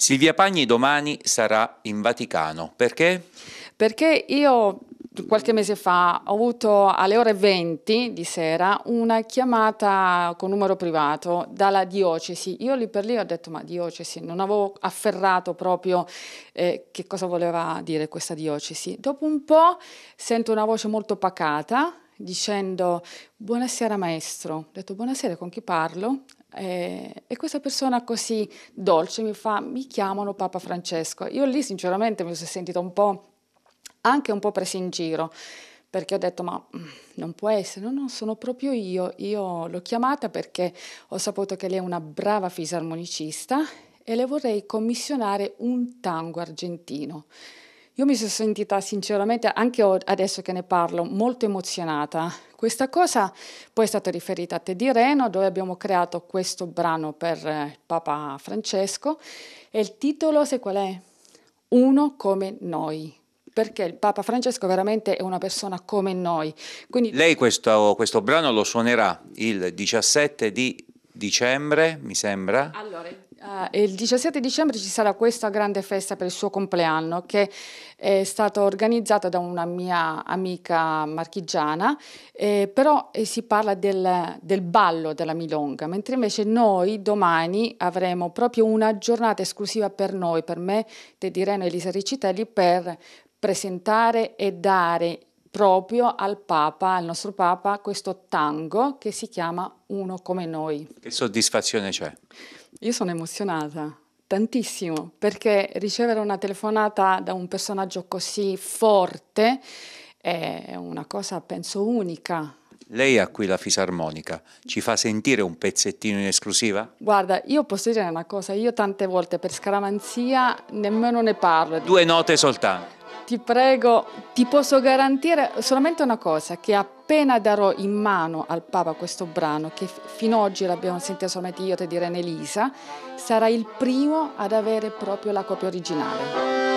Silvia Pagni domani sarà in Vaticano. Perché? Perché io qualche mese fa ho avuto alle ore 20 di sera una chiamata con numero privato dalla diocesi. Io lì per lì ho detto ma diocesi, non avevo afferrato proprio eh, che cosa voleva dire questa diocesi. Dopo un po' sento una voce molto pacata dicendo buonasera maestro. Ho detto buonasera con chi parlo? Eh, e questa persona così dolce mi fa, mi chiamano Papa Francesco. Io lì sinceramente mi sono sentita un po', anche un po' presa in giro, perché ho detto ma mm, non può essere, no, no, sono proprio io. Io l'ho chiamata perché ho saputo che lei è una brava fisarmonicista e le vorrei commissionare un tango argentino. Io mi sono sentita sinceramente, anche adesso che ne parlo, molto emozionata questa cosa poi è stata riferita a Te di Reno, dove abbiamo creato questo brano per eh, Papa Francesco e il titolo, sai qual è? Uno come noi perché il Papa Francesco veramente è una persona come noi. Quindi... Lei questo, questo, brano lo suonerà il 17 di dicembre, mi sembra. Allora, Uh, il 17 dicembre ci sarà questa grande festa per il suo compleanno che è stata organizzata da una mia amica marchigiana, eh, però eh, si parla del, del, ballo della Milonga, mentre invece noi domani avremo proprio una giornata esclusiva per noi, per me, Teddy Reno e Elisa Riccitelli, per presentare e dare proprio al Papa, al nostro Papa, questo tango che si chiama Uno come noi. Che soddisfazione c'è? Io sono emozionata, tantissimo, perché ricevere una telefonata da un personaggio così forte è una cosa, penso, unica. Lei ha qui la fisarmonica, ci fa sentire un pezzettino in esclusiva? Guarda, io posso dire una cosa, io tante volte per scaramanzia nemmeno ne parlo. Due note soltanto ti prego, ti posso garantire solamente una cosa, che appena darò in mano al Papa questo brano, che fino ad oggi l'abbiamo sentito solamente io, te dire Elisa, sarà il primo ad avere proprio la copia originale.